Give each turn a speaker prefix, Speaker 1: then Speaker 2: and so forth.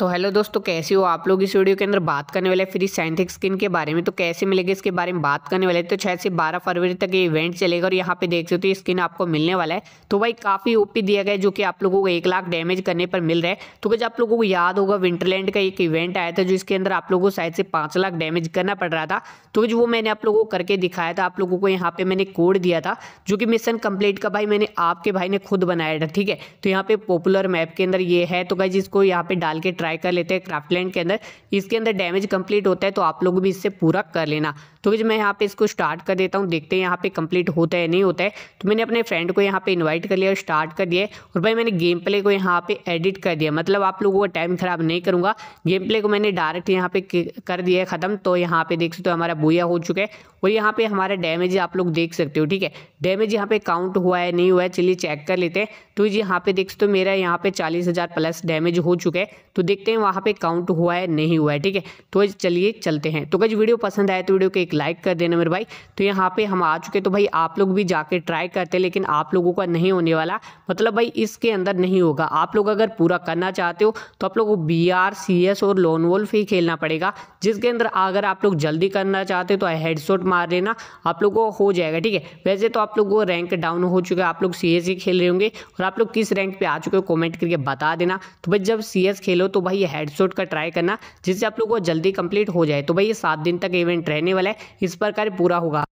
Speaker 1: तो हेलो दोस्तों कैसे हो आप लोग इस वीडियो के अंदर बात करने वाले फ्री साइंटिक स्किन के बारे में तो कैसे मिलेगी इसके बारे में बात करने वाले तो छः से बारह फरवरी तक ये इवेंट चलेगा और यहाँ पे देख सकते हो स्किन आपको मिलने वाला है तो भाई काफ़ी ओपी दिया गया जो कि आप लोगों को एक लाख डैमेज करने पर मिल रहा है तो कुछ आप लोगों को याद होगा विंटरलैंड का एक इवेंट आया था जो इसके अंदर आप लोगों को शायद से पाँच लाख डैमेज करना पड़ रहा था तो कुछ वो मैंने आप लोगों को करके दिखाया था आप लोगों को यहाँ पर मैंने कोड दिया था जो कि मिशन कम्प्लीट का भाई मैंने आपके भाई ने खुद बनाया था ठीक है तो यहाँ पे पॉपुलर मैप के अंदर ये है तो भाई जिसको यहाँ पे डाल के ट्राई कर लेते हैं क्राफ्टलैंड के अंदर इसके अंदर डैमेज कंप्लीट होता है तो आप लोग भी इससे पूरा कर लेना तो मैं यहाँ पे इसको स्टार्ट कर देता हूँ देखते हैं यहाँ पे कंप्लीट होता है नहीं होता है तो मैंने अपने फ्रेंड को यहाँ पे इनवाइट कर लिया और स्टार्ट कर दिया और भाई मैंने गेम प्ले को यहाँ पे एडिट कर दिया मतलब आप लोगों का टाइम ख़राब नहीं करूँगा गेम प्ले को मैंने डायरेक्ट यहाँ पे कर दिया है ख़त्म तो यहाँ पे देख सकते हो हमारा बोया हो चुका है और यहाँ पे हमारा डैमेज आप लोग देख सकते हो ठीक है डैमेज यहाँ पे काउंट हुआ है नहीं हुआ है चलिए चेक कर लेते हैं तो यहाँ पे देख सकते हो मेरा यहाँ पे चालीस हज़ार प्लस डैमेज हो चुका है तो देखते हैं वहाँ पे काउंट हुआ है नहीं हुआ है ठीक है तो चलिए चलते हैं तो कुछ वीडियो पसंद आए तो वीडियो के एक लाइक कर देना मेरे भाई तो यहाँ पे हम आ चुके तो भाई आप लोग भी जाके ट्राई करते लेकिन आप लोगों का नहीं होने वाला मतलब भाई इसके अंदर नहीं होगा आप लोग अगर पूरा करना चाहते हो तो आप लोग को बी आर सी एस और लोन वोल्फ ही खेलना पड़ेगा जिसके अंदर अगर आप लोग जल्दी करना चाहते हो तो हेडसोट मार लेना आप लोग को हो जाएगा ठीक है वैसे तो आप लोग को रैंक डाउन हो चुका है आप लोग सी एस ही खेल रहे होंगे और आप लोग किस रैंक पर आ चुके हो कॉमेंट करके बता देना तो भाई जब सी एस खेलो तो भाई हेडसोट का ट्राई करना जिससे आप लोग को जल्दी कंप्लीट हो जाए तो भाई ये सात दिन तक इवेंट रहने वाला है इस प्रकार पूरा होगा